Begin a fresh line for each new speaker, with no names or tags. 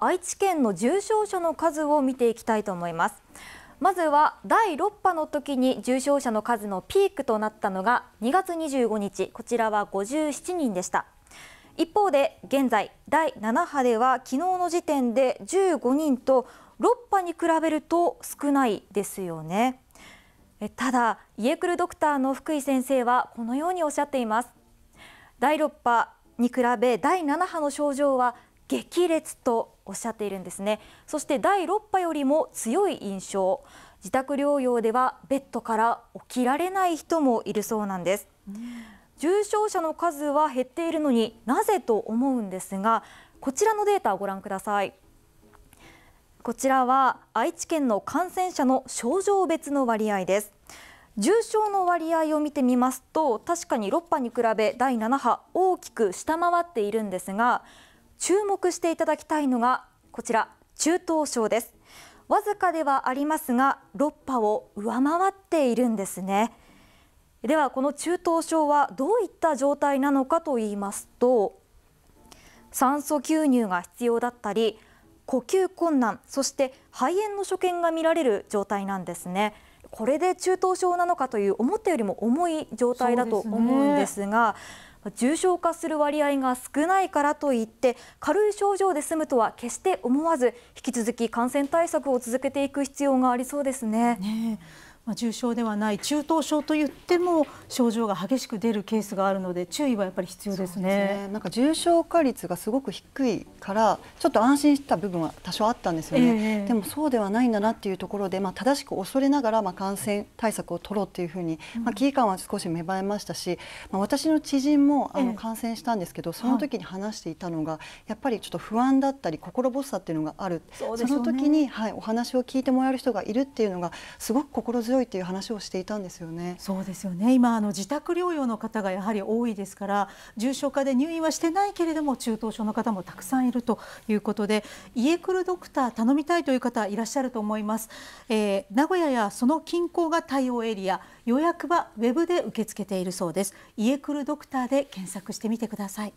愛知県の重症者の数を見ていきたいと思いますまずは第6波の時に重症者の数のピークとなったのが2月25日こちらは57人でした一方で現在第7波では昨日の時点で15人と6波に比べると少ないですよねただイエクルドクターの福井先生はこのようにおっしゃっています第6波に比べ第7波の症状は激烈とおっしゃっているんですねそして第6波よりも強い印象自宅療養ではベッドから起きられない人もいるそうなんです、うん、重症者の数は減っているのになぜと思うんですがこちらのデータをご覧くださいこちらは愛知県の感染者の症状別の割合です重症の割合を見てみますと確かに6波に比べ第7波大きく下回っているんですが注目していただきたいのがこちら中等症ですわずかではありますが6波を上回っているんですねではこの中等症はどういった状態なのかと言いますと酸素吸入が必要だったり呼吸困難そして肺炎の所見が見られる状態なんですねこれで中等症なのかという思ったよりも重い状態だと思うんですが。重症化する割合が少ないからといって軽い症状で済むとは決し
て思わず引き続き感染対策を続けていく必要がありそうですね。ねまあ、重症ではない中等症といっても症状が激しく出るケースがあるので注
意はやっぱり必要ですね、ね、なんか重症化率がすごく低いからちょっと安心した部分は多少あったんですよね、えー、でもそうではないんだなっていうところで、まあ、正しく恐れながら、まあ、感染対策を取ろうっていうふうに、まあ、危機感は少し芽生えましたし、まあ、私の知人もあの感染したんですけど、えー、その時に話していたのが、やっぱりちょっと不安だったり心細さっていうのがあるそ,、ね、その時に、はい、お話を聞いてもらえる人がいるっていうのがすごく心強い強いという話をしていたんですよね。そうですよね。今あの自
宅療養の方がやはり多いですから、重症化で入院はしてないけれども中等症の方もたくさんいるということで、家来るドクター頼みたいという方いらっしゃると思います。えー、名古屋やその近郊が対応エリア、予約はウェブで受け付けているそうです。家来るドクターで検索してみてください。